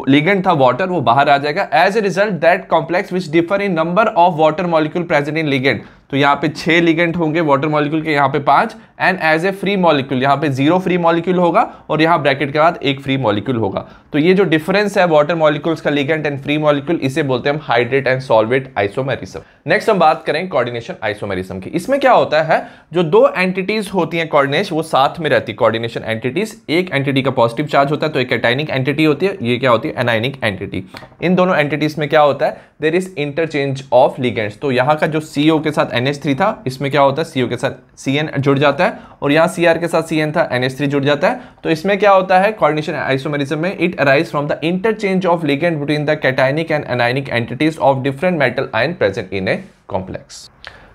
लिगेंड था वाटर वो बाहर आ जाएगा as a result that complex which differ in number of water molecule present in ligand तो यहाँ पे छह लिगेंट होंगे वाटर मॉलिक्यूल के यहाँ पे पांच and as a free molecule यहाँ पे जीरो फ्री मॉलिक्यूल होगा और यहाँ ब्रैकेट के बाद एक फ्री मॉलिक्यूल होगा तो ये जो डिफरेंस है वाटर मॉलिक्यूल्स का लिगेंट एंड फ्री मॉलिक्यूल इसे बोलते हैं हम hydrate and solvate isomerism next हम बात करें कॉर्डिनेशन आइसोमेरिज्म की इसमें क्या होता है जो दो एंटिटीज होती है कोऑर्डिनेश वो साथ में रहती है कॉर्डिनेशन एंटिटीज एक एंटिटी का पॉजिटिव चार्ज होता है तो एक कैटाइनिक एंटिटी होती है ये क्या क्या होती है एनाइनिक एंटिटी इन दोनों एंटिटीज में क्या होता है there is interchange of ligands तो यहाँ का जो सी के साथ एन था इसमें क्या होता है सी के साथ सी जुड़ जाता है और यहाँ सी के साथ सी था एन जुड़ जाता है तो इसमें क्या होता है कॉर्डिनेशन आइसोमेरिज्म में it arise from the interchange of ligand between the cationic and anionic entities of different metal ion present in a complex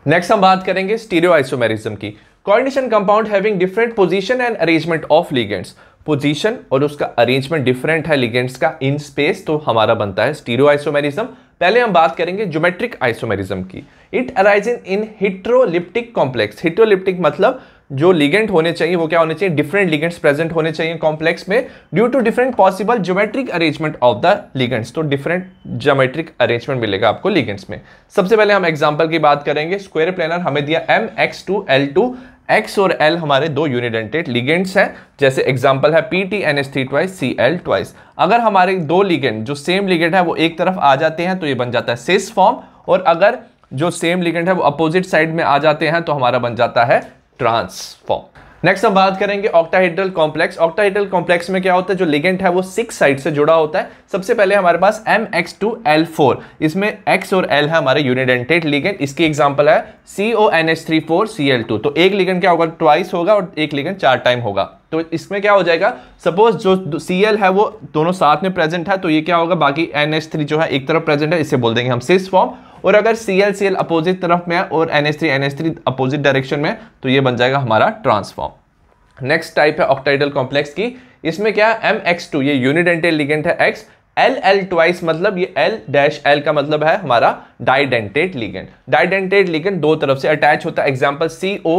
next हम बात करेंगे स्टीरियो आइसोमेरिज्म की coordination compound having different position and arrangement of ligands position और उसका arrangement different है ligands का in space तो हमारा बनता है स्टीरो आइसोमेरिज्म पहले हम बात करेंगे ज्योमेट्रिक आइसोमेरिज्म की it arise in heteroleptic complex heteroleptic मतलब जो लिगेंट होने चाहिए वो क्या होने चाहिए डिफरेंट लिगेंट्स प्रेजेंट होने चाहिए कॉम्प्लेक्स में due to different possible geometric arrangement of the ligands तो डिफरेंट ज्योमेट्रिक अरेंजमेंट मिलेगा आपको लिगेंट्स में सबसे पहले हम एग्जांपल की बात करेंगे स्क्वायर प्लेनर हमें दिया M X two L two X और एल हमारे दो यूनिडेंटेड लिगेंड्स हैं जैसे एग्जांपल है P T N S three twice C L twice अगर हमारे दो लिगेंड जो सेम लिगेंड है वो एक तरफ आ जाते हैं तो ये बन जाता है सिस फॉर्म और अगर जो सेम लिगेंड है वो अपोजिट साइड में आ जाते हैं तो हमारा बन जाता है ट्रांसफॉर्म नेक्स्ट हम बात करेंगे ऑक्टाहीड्रल कॉम्प्लेक्स ऑक्टाहीड्रल कॉम्प्लेक्स में क्या होता है जो लिगेंट है वो सिक्स साइड से जुड़ा होता है सबसे पहले हमारे पास M X two L four इसमें एक्स और एल है हमारे यूनिडेंटेड लिगेंट इसकी एग्जाम्पल है C O N H three four C L two तो एक लिगेंट क्या होगा ट्वाइस होगा और एक लिगेंट चार टाइम होगा तो इसमें क्या हो जाएगा सपोज जो सी एल है वो दोनों साथ में प्रेजेंट है तो ये क्या होगा बाकी एन एच थ्री जो है एक तरफ प्रेजेंट है इसे बोल देंगे हम सिस फॉर्म और अगर C L C L opposite तरफ में है और N S three N S three opposite direction में तो ये बन जाएगा हमारा ट्रांसफॉर्म नेक्स्ट टाइप है ऑक्टाइडल कॉम्प्लेक्स की इसमें क्या है एम एक्स टू ये यूनिडेंटेड लिगेंट है एक्स एल एल ट्वाइस मतलब ये एल डैश एल का मतलब है हमारा डाइडेंटेड लिगेंट डाइडेंटेड लिगेंट दो तरफ से अटैच होता है example C O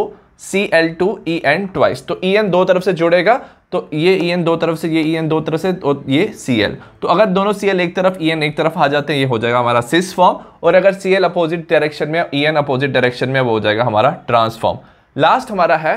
C L two E N twice तो ई e एन दो तरफ से जुड़ेगा तो ये ई e एन दो तरफ से ये ई e एन दो तरफ से और ये सी एल तो अगर दोनों सी एल एक तरफ ई e एन एक तरफ आ जाते हैं ये हो जाएगा हमारा सिस फॉर्म और अगर सी एल अपोजिट डायरेक्शन में ई एन अपोजिट डायरेक्शन में वो हो जाएगा हमारा ट्रांसफॉर्म लास्ट हमारा है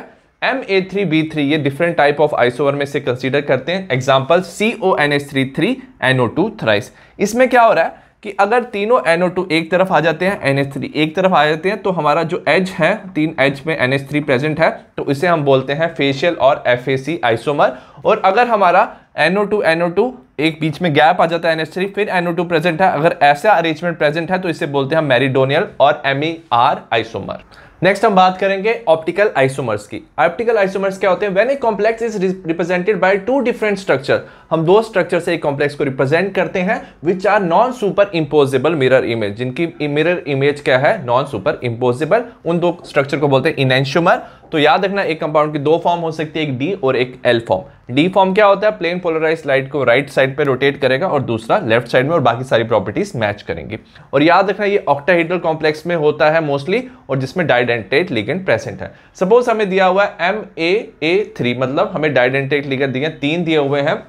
M A three B three ये डिफरेंट टाइप ऑफ आइसोवर में से कंसिडर करते हैं example C O N S three three N O two thrice इसमें क्या हो रहा है कि अगर तीनों टू एक तरफ आ जाते हैं थ्री एक तरफ आ जाते हैं तो हमारा जो एज है तीन एज में थ्री प्रेजेंट है तो इसे हम बोलते हैं फेशियल और सी आइसोमर और अगर हमारा NO2 NO2 एक बीच में गैप आ जाता है NH3 फिर NO2 प्रेजेंट है अगर ऐसा अरेंजमेंट प्रेजेंट है तो इसे बोलते हैं मेरिडोनियल और e MER आइसोमर नेक्स्ट हम बात करेंगे ऑप्टिकल आइसोमर्स की ऑप्टिकल आइसोमर्स क्या होते हैं when a complex is represented by two different structure हम दो स्ट्रक्चर से एक कॉम्प्लेक्स को रिप्रेजेंट करते हैं which are non superimposable mirror image जिनकी मिरर इमेज क्या है नॉन सुपर इम्पोजिबल उन दो स्ट्रक्चर को बोलते हैं इनेंशुमर तो याद रखना एक कंपाउंड की दो फॉर्म हो सकती है एक डी और एक एल फॉर्म डी फॉर्म क्या होता है प्लेन पोलराइज लाइट को राइट साइड पे रोटेट करेगा और दूसरा लेफ्ट साइड में और बाकी सारी प्रॉपर्टीज मैच करेंगी और याद रखना ये ऑक्टाहीड्रल कॉम्प्लेक्स में होता है मोस्टली और जिसमें डाइडेंटेट लिगेंड प्रेजेंट है सपोज हमें दिया हुआ है एम ए ए थ्री मतलब हमें डाइडेंटेट लिगेंड दिए तीन दिए हुए हैं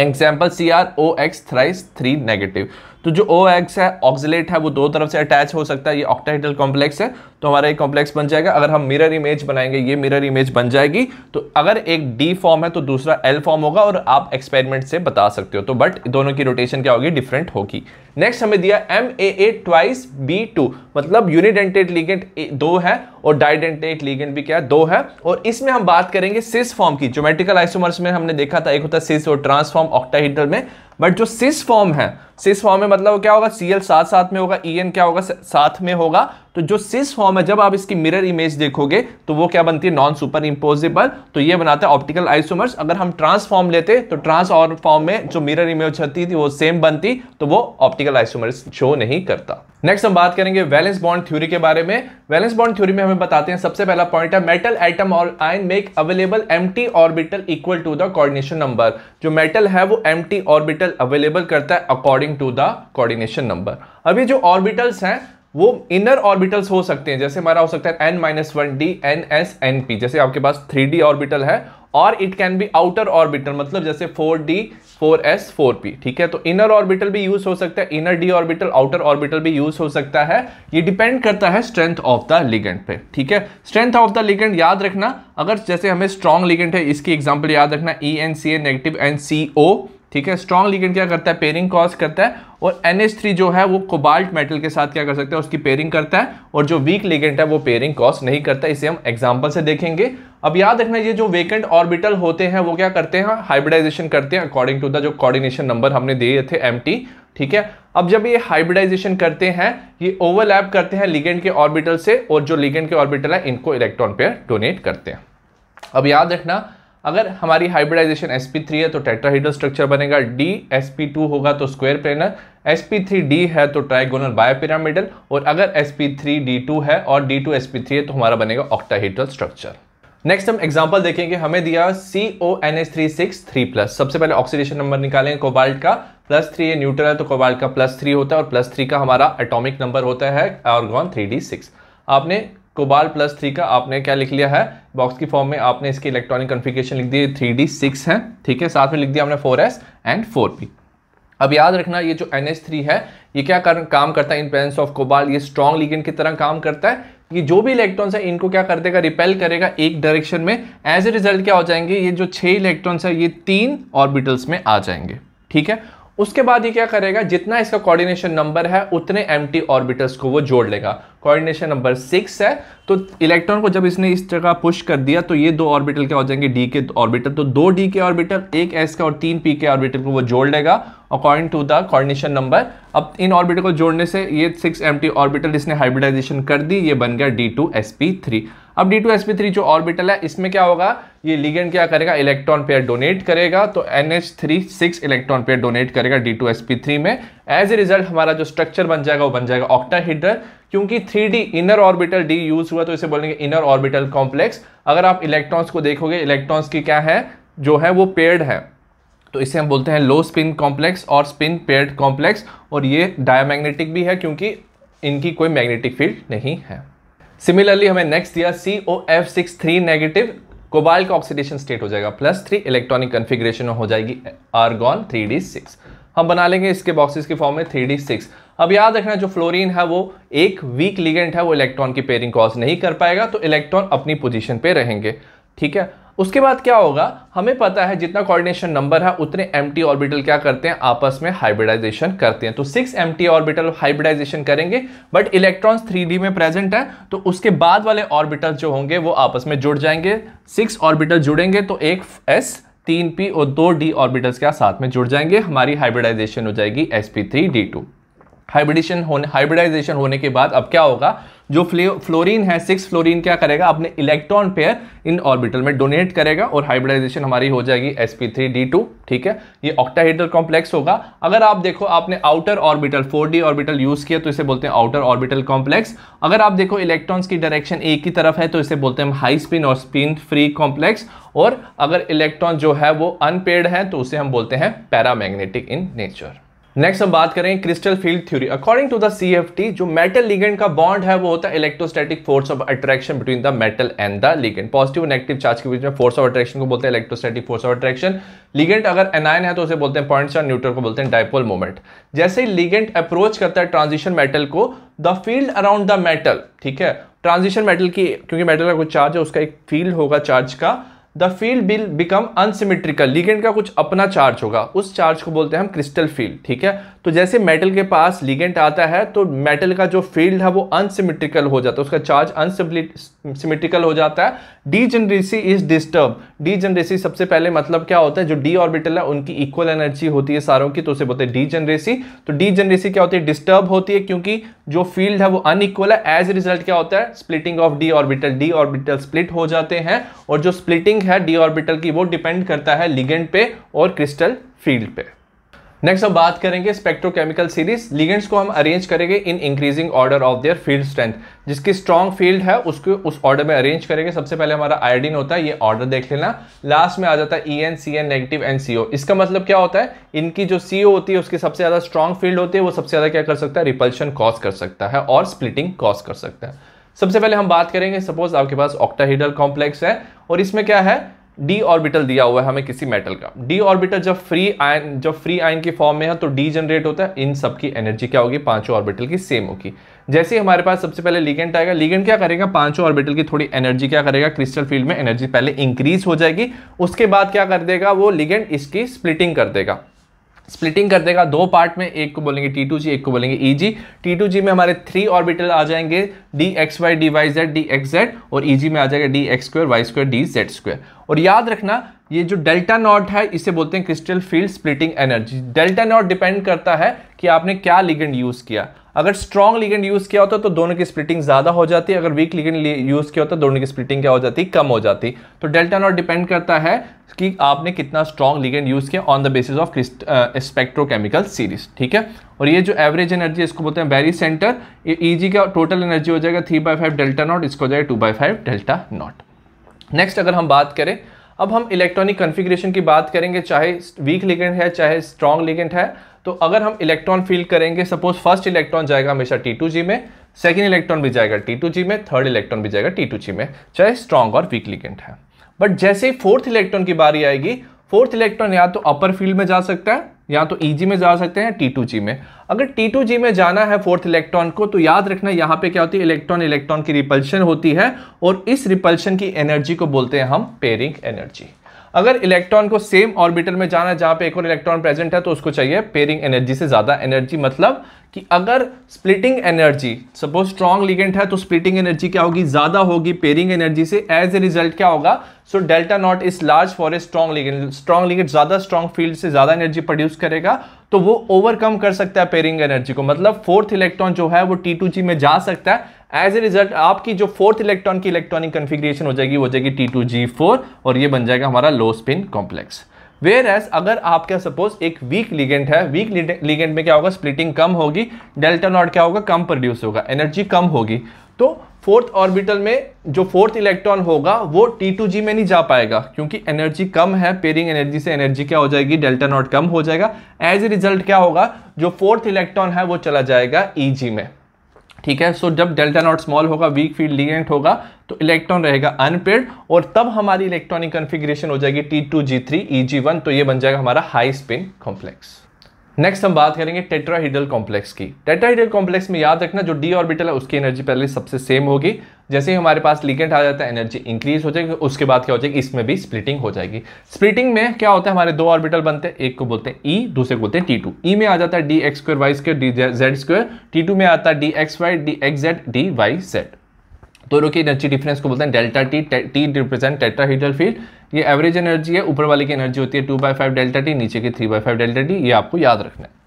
example C R O X thrice three negative तो जो ओ एक्स है ऑक्सिलेट है वो दो तरफ से अटैच हो सकता है ये ऑक्टाहीड्रल कॉम्प्लेक्स है तो हमारा एक कॉम्प्लेक्स बन जाएगा अगर हम मिरर इमेज बनाएंगे ये मिरर इमेज बन जाएगी तो अगर एक डी फॉर्म है तो दूसरा एल फॉर्म होगा और आप एक्सपेरिमेंट से बता सकते हो तो बट दोनों की रोटेशन क्या होगी डिफरेंट होगी नेक्स्ट हमें दिया एम मतलब A A twice B two मतलब यूनिडेंटेड लीगेंट दो है और डाइडेंटेड लीगेंट भी क्या है दो है और इसमें हम बात करेंगे सिस फॉर्म की जोमेट्रिकल आइसोमर्स में हमने देखा था एक होता है सिस और ट्रांसफॉर्म ऑक्टाहीडल में बट जो सिस फॉर्म है सिस फॉर्म में मतलब क्या होगा सी एल साथ साथ में होगा ई एन क्या होगा साथ में होगा तो जो सिस फॉर्म फॉर्म है जब आप इसकी मिरर इमेज देखोगे तो वो क्या बनती है नॉन सुपर इम्पोजिबल तो ये बनाता है ऑप्टिकल आइसोमर्स अगर हम ट्रांसफॉर्म लेते तो ट्रांस और फॉर्म में जो मिरर इमेज होती थी वो सेम बनती तो वो ऑप्टिकल आइसोमर्स शो नहीं करता नेक्स्ट हम बात करेंगे वैलेंस बॉन्ड थ्योरी के बारे में वैलेंस बॉन्ड थ्योरी में हमें बताते हैं सबसे पहला पॉइंट है मेटल एटम और ion make available M orbital equal to the coordination number जो मेटल है वो एम ऑर्बिटल अवेलेबल करता है according to the coordination number अभी जो ऑर्बिटल्स हैं वो इनर ऑर्बिटल्स हो सकते हैं जैसे हमारा हो सकता है N minus one D N S N P जैसे आपके पास थ्री डी ऑर्बिटल है और it can be outer orbital मतलब जैसे four D four S four P ठीक है तो इनर ऑर्बिटल भी यूज हो सकता है inner D orbital outer orbital भी यूज हो सकता है ये डिपेंड करता है स्ट्रेंथ ऑफ द लिगेंड पे ठीक है स्ट्रेंथ ऑफ द लिगेंड याद रखना अगर जैसे हमें स्ट्रॉन्ग लिगेंड है इसकी एग्जाम्पल याद रखना E N C A negative N C O ठीक है स्ट्रॉन्ग लीगेंड क्या करता है पेयरिंग कॉज करता है और NH3 जो है वो कोबाल्ट मेटल के साथ क्या कर सकता है उसकी पेयरिंग करता है और जो वीक लीगेंट है वो पेयरिंग कॉज नहीं करता इसे हम एग्जाम्पल से देखेंगे अब याद रखना ये जो वेकेंट ऑर्बिटल होते हैं वो क्या करते हैं हाइब्रिडाइजेशन करते हैं अकॉर्डिंग टू द जो कॉर्डिनेशन नंबर हमने दिए थे एम ठीक है अब जब ये हाइब्रिडाइजेशन करते हैं ये ओवरलैप करते हैं लिगेंड के ऑर्बिटल से और जो लिगेंड के ऑर्बिटल है इनको इलेक्ट्रॉन पेयर डोनेट करते हैं अब याद रखना अगर हमारी हाइब्रिडाइजेशन sp3 है तो टेट्राहीड्रल स्ट्रक्चर बनेगा d sp2 होगा तो स्क्वायर प्लेनर sp3d है तो ट्राइगोनल बायोपिरामिडल और अगर sp3d2 है और d2 sp3 है तो हमारा बनेगा ऑक्टाहीड्रल स्ट्रक्चर नेक्स्ट हम एग्जांपल देखेंगे हमें दिया C O N S three six three plus सबसे पहले ऑक्सीडेशन नंबर निकालेंगे कोबाल्ट का प्लस थ्री ये न्यूट्रल है तो कोबाल्ट का प्लस थ्री होता है और प्लस थ्री का हमारा एटॉमिक नंबर होता है आर्गॉन थ्री डी सिक्स आपने कोबाल प्लस थ्री का आपने क्या लिख लिया है बॉक्स की फॉर्म में आपने इसकी इलेक्ट्रॉनिक कॉन्फ़िगरेशन लिख दी थ्री डी सिक्स है ठीक है साथ में लिख दिया हमने four S and four P अब याद रखना ये जो एन एस थ्री है ये क्या कर, काम करता है इन प्रेजेंस ऑफ कोबाल ये स्ट्रॉन्ग लिगेंड की तरह काम करता है ये जो भी इलेक्ट्रॉन्स है इनको क्या कर देगा रिपेल करेगा एक डायरेक्शन में एज ए रिजल्ट क्या हो जाएंगे ये जो छह इलेक्ट्रॉन्स है ये तीन ऑर्बिटल्स में आ जाएंगे ठीक है उसके बाद ये क्या करेगा जितना इसका कोऑर्डिनेशन नंबर है उतने एम ऑर्बिटल्स को वो जोड़ लेगा कोऑर्डिनेशन नंबर सिक्स है तो इलेक्ट्रॉन को जब इसने इस जगह पुश कर दिया तो ये दो ऑर्बिटल क्या हो जाएंगे डी के ऑर्बिटल तो दो डी के ऑर्बिटल एक एस का और तीन पी के ऑर्बिटल को वो जोड़ लेगा according to the coordination number अब इन ऑर्बिटल को जोड़ने से ये सिक्स एम ऑर्बिटल इसने हाइब्रिडाइजेशन कर दी ये बन गया D two S P three अब D two S P three जो ऑर्बिटल है इसमें क्या होगा ये लिगेंड क्या करेगा इलेक्ट्रॉन पेयर डोनेट करेगा तो N H three six electron pair donate करेगा D two S P three में एज ए रिजल्ट हमारा जो स्ट्रक्चर बन जाएगा वो बन जाएगा ऑक्टाहीड्रल क्योंकि three D inner orbital D use हुआ तो इसे बोलेंगे इनर ऑर्बिटल कॉम्प्लेक्स अगर आप इलेक्ट्रॉन्स को देखोगे इलेक्ट्रॉन्स की क्या है जो है वो पेयर्ड है तो इसे हम बोलते हैं लो स्पिन कॉम्प्लेक्स और स्पिन पेयर्ड कॉम्प्लेक्स और ये डायमैग्नेटिक भी है क्योंकि इनकी कोई मैग्नेटिक फील्ड नहीं है सिमिलरली हमें नेक्स्ट दिया C O F six three negative cobalt का ऑक्सीडेशन स्टेट हो जाएगा प्लस थ्री इलेक्ट्रॉनिक कन्फिग्रेशन हो जाएगी आर्गॉन थ्री डी सिक्स हम बना लेंगे इसके बॉक्सेस के फॉर्म में थ्री डी सिक्स अब याद रखना जो फ्लोरीन है वो एक वीक लिगेंट है वो इलेक्ट्रॉन की पेयरिंग कॉज नहीं कर पाएगा तो इलेक्ट्रॉन अपनी पोजिशन पे रहेंगे ठीक है उसके बाद क्या होगा हमें पता है जितना कोऑर्डिनेशन नंबर है उतने एम ऑर्बिटल क्या करते हैं आपस में हाइब्रिडाइजेशन करते हैं तो सिक्स एम ऑर्बिटल हाइब्रिडाइजेशन करेंगे बट इलेक्ट्रॉन्स 3D में प्रेजेंट है तो उसके बाद वाले ऑर्बिटल जो होंगे वो आपस में जुड़ जाएंगे सिक्स ऑर्बिटल जुड़ेंगे तो एक एस तीन पी और दो डी ऑर्बिटल्स के साथ में जुड़ जाएंगे हमारी हाइब्रिडाइजेशन हो जाएगी एस पी हाइब्रिडेशन होने हाइब्रिडाइजेशन होने के बाद अब क्या होगा जो फ्लोरीन है सिक्स फ्लोरीन क्या करेगा अपने इलेक्ट्रॉन पेयर इन ऑर्बिटल में डोनेट करेगा और हाइब्रिडाइजेशन हमारी हो जाएगी d2 ठीक है ये ऑक्टाहीड्रल कॉम्प्लेक्स होगा अगर आप देखो आपने outer orbital 4d orbital use किया तो इसे बोलते हैं आउटर ऑर्बिटल कॉम्प्लेक्स अगर आप देखो इलेक्ट्रॉन्स की डायरेक्शन ए की तरफ है तो इसे बोलते हैं हम हाई स्पिन और स्पिन फ्री कॉम्प्लेक्स और अगर इलेक्ट्रॉन जो है वो अनपेड है तो उसे हम बोलते हैं पैरामैग्नेटिक इन नेचर नेक्स्ट हम बात करें crystal field theory according to the CFT जो मेटल लिगेंड का बॉन्ड है वो होता है electrostatic force of attraction between the metal and the ligand positive negative charge के बीच में फोर्स ऑफ अट्रैक्शन को बोलते हैं electrostatic force of attraction ligand अगर एनायन है तो उसे बोलते हैं पॉइंट्स और न्यूट्रल को बोलते हैं डायपोल मोमेंट जैसे ही लिगेंड अप्रोच करता है ट्रांजिशन मेटल को the field around the metal ठीक है ट्रांजिशन मेटल की क्योंकि मेटल का कुछ चार्ज है उसका एक फील्ड होगा चार्ज का the field will become unsymmetrical ligand का कुछ अपना चार्ज होगा उस चार्ज को बोलते हैं हम क्रिस्टल फील्ड ठीक है तो जैसे मेटल के पास लिगेंट आता है तो मेटल का जो फील्ड है वो अनसिमेट्रिकल हो जाता है उसका चार्ज अनसिमेट्रिकल हो जाता है degeneracy is disturb degeneracy सबसे पहले मतलब क्या होता है जो डी ऑर्बिटल है उनकी इक्वल एनर्जी होती है सारों की तो उसे बोलते हैं डी जनरेसी तो डी जनरेसी क्या होती है डिस्टर्ब होती है क्योंकि जो फील्ड है वो अनइक्वल है एज ए रिजल्ट क्या होता है splitting of D orbital D orbital split हो जाते हैं और जो स्प्लिटिंग है डी ऑर्बिटल की वो डिपेंड करता है लिगेंट पे और क्रिस्टल फील्ड पे नेक्स्ट हम बात करेंगे स्पेक्ट्रोकेमिकल सीरीज लिगेंड्स को हम अरेंज करेंगे in increasing order of their field strength जिसकी स्ट्रॉन्ग फील्ड है उसको उस ऑर्डर में अरेंज करेंगे सबसे पहले हमारा आयोडीन होता है ये ऑर्डर देख लेना लास्ट में आ जाता है E N C N negative N C O इसका मतलब क्या होता है इनकी जो सी ओ होती है उसकी सबसे ज़्यादा स्ट्रॉन्ग फील्ड होती है वो सबसे ज़्यादा क्या कर सकता है रिपल्शन कॉज कर सकता है और स्प्लिटिंग कॉज कर सकता है सबसे पहले हम बात करेंगे सपोज आपके पास ऑक्टाहीडल कॉम्प्लेक्स है और इसमें क्या है डी ऑर्बिटल दिया हुआ है हमें किसी मेटल का डी ऑर्बिटल जब फ्री आयन जब फ्री आयन के फॉर्म में है तो डी जनरेट होता है इन सब की एनर्जी क्या होगी पांचों ऑर्बिटल की सेम होगी जैसे ही हमारे पास सबसे पहले लिगेंट आएगा लिगेंट क्या करेगा पांचों ऑर्बिटल की थोड़ी एनर्जी क्या करेगा क्रिस्टल फील्ड में एनर्जी पहले इंक्रीज हो जाएगी उसके बाद क्या कर देगा वो लिगेंट इसकी स्प्लिटिंग कर देगा स्प्लिटिंग कर देगा दो पार्ट में एक को बोलेंगे टी टू जी एक को बोलेंगे ई जी टी टू जी में हमारे थ्री ऑर्बिटल आ जाएंगे D X Y D Y Z D X Z और ई e जी में आ जाएगा D X square Y square D Z square और याद रखना ये जो डेल्टा नॉट है इसे बोलते हैं crystal field splitting energy delta naught depend करता है कि आपने क्या लिगेंड यूज़ किया अगर स्ट्रॉन्ग लिगेंड यूज किया होता तो दोनों की स्प्लिटिंग ज्यादा हो जाती अगर वीक लिगेंड यूज किया होता दोनों की स्प्लिटिंग क्या हो जाती कम हो जाती तो डेल्टा नॉट डिपेंड करता है कि आपने कितना स्ट्रॉन्ग लिगेंड यूज किया on the basis of spectrochemical series ठीक है और ये जो एवरेज एनर्जी इसको बोलते हैं बैरी सेंटर ईजी का टोटल एनर्जी हो जाएगा three by five delta naught इसको हो जाएगा two by five delta naught next अगर हम बात करें अब हम इलेक्ट्रॉनिक कन्फिग्रेशन की बात करेंगे चाहे वीक लिगेंड है चाहे स्ट्रॉन्ग लिगेंड है तो अगर हम इलेक्ट्रॉन फील करेंगे सपोज फर्स्ट इलेक्ट्रॉन जाएगा हमेशा टी टू जी में सेकेंड इलेक्ट्रॉन भी जाएगा टी टू जी में थर्ड इलेक्ट्रॉन भी जाएगा टी टू जी में चाहे स्ट्रॉन्ग और वीक लिगेंट है बट जैसे ही फोर्थ इलेक्ट्रॉन की बारी आएगी फोर्थ इलेक्ट्रॉन या तो अपर फील्ड में जा सकता है या तो ई e में जा सकते हैं टी टू जी में अगर टी टू जी में जाना है फोर्थ इलेक्ट्रॉन को तो याद रखना यहाँ पे क्या होती है इलेक्ट्रॉन इलेक्ट्रॉन की रिपल्शन होती है और इस रिपल्शन की एनर्जी को बोलते हैं हम पेयरिंग एनर्जी अगर इलेक्ट्रॉन को सेम ऑर्बिटल में जाना जहां पे एक और इलेक्ट्रॉन प्रेजेंट है तो उसको चाहिए पेयरिंग एनर्जी से ज्यादा एनर्जी मतलब कि अगर splitting energy suppose strong ligand है तो स्प्लिटिंग एनर्जी क्या होगी ज्यादा होगी पेयरिंग एनर्जी से एज ए रिजल्ट क्या होगा so delta naught is large for a strong ligand strong ligand ज्यादा स्ट्रॉन्ग फील्ड से ज्यादा एनर्जी प्रोड्यूस करेगा तो वो ओवरकम कर सकता है पेयरिंग एनर्जी को मतलब फोर्थ इलेक्ट्रॉन जो है वो टी में जा सकता है एज ए रिजल्ट आपकी जो फोर्थ इलेक्ट्रॉन की इलेक्ट्रॉनिक कन्फिग्रेशन हो जाएगी वो जाएगी टी टू जी फोर और ये बन जाएगा हमारा low spin complex whereas अगर आपका सपोज एक वीक लीगेंट है वीक लिगेंट में क्या होगा स्प्लिटिंग कम होगी डेल्टा नॉट क्या होगा कम प्रोड्यूस होगा एनर्जी कम होगी तो फोर्थ ऑर्बिटल में जो फोर्थ इलेक्ट्रॉन होगा वो टी टू जी में नहीं जा पाएगा क्योंकि एनर्जी कम है पेरिंग एनर्जी से एनर्जी क्या हो जाएगी डेल्टा नॉट कम हो जाएगा एज ए रिजल्ट क्या होगा जो फोर्थ इलेक्ट्रॉन है वो चला जाएगा ई e जी में ठीक है सो जब डेल्टा नॉट स्मॉल होगा वीक फील्ड लिगेंट होगा तो इलेक्ट्रॉन रहेगा अनपेड और तब हमारी इलेक्ट्रॉनिक कन्फिग्रेशन हो जाएगी T two G three E G one तो ये बन जाएगा हमारा हाई स्पिन कॉम्प्लेक्स नेक्स्ट हम बात करेंगे टेट्राहीडल कॉम्प्लेक्स की टेट्राहीडल कॉम्प्लेक्स में याद रखना जो डी ऑर्बिटल है उसकी एनर्जी पहले सबसे सेम होगी जैसे ही हमारे पास लिकेंट आ जाता है एनर्जी इंक्रीज हो जाएगी उसके बाद क्या हो जाएगी इसमें भी स्प्लिटिंग हो जाएगी स्प्लिटिंग में क्या होता है हमारे दो ऑर्बिटल बनते हैं एक को बोलते हैं ई e, दूसरे को बोलते हैं टी टू ई में आ जाता है D X square Y square D Z square T two में आता है D X Y D X Z D Y Z दोनों की एनर्जी डिफरेंस को बोलते हैं delta T T represent heater field ये एवरेज एनर्जी है ऊपर वाली की एनर्जी होती है two by five delta T नीचे की three by five delta T ये आपको याद रखना है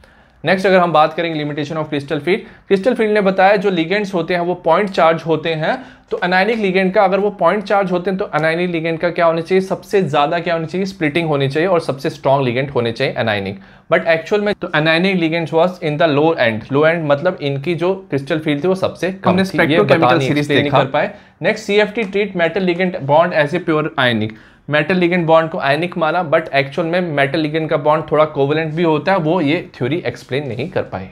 नेक्स्ट अगर हम बात करेंगे limitation of crystal field crystal field ने बताया जो लिगेंड्स होते हैं वो पॉइंट चार्ज होते हैं तो अनाइनिक लिगेंड का अगर वो पॉइंट चार्ज होते हैं तो अनाइनिक लिगेंड का क्या होना चाहिए सबसे ज़्यादा क्या होनी चाहिए स्प्लिटिंग होनी चाहिए और सबसे स्ट्रॉन्ग लिगेंड होने चाहिए अनाइनिक बट एक्चुअल में तो anionic ligands was in the low end low end मतलब इनकी जो क्रिस्टल फील्ड थी वो सबसे कम सीरीज नहीं कर पाए next C F T treat metal ligand bond as a pure ionic metal ligand bond को आयनिक माना बट एक्चुअल में मेटल लिगेंड का बॉन्ड थोड़ा कोवलेंट भी होता है वो ये थ्योरी एक्सप्लेन नहीं कर पाए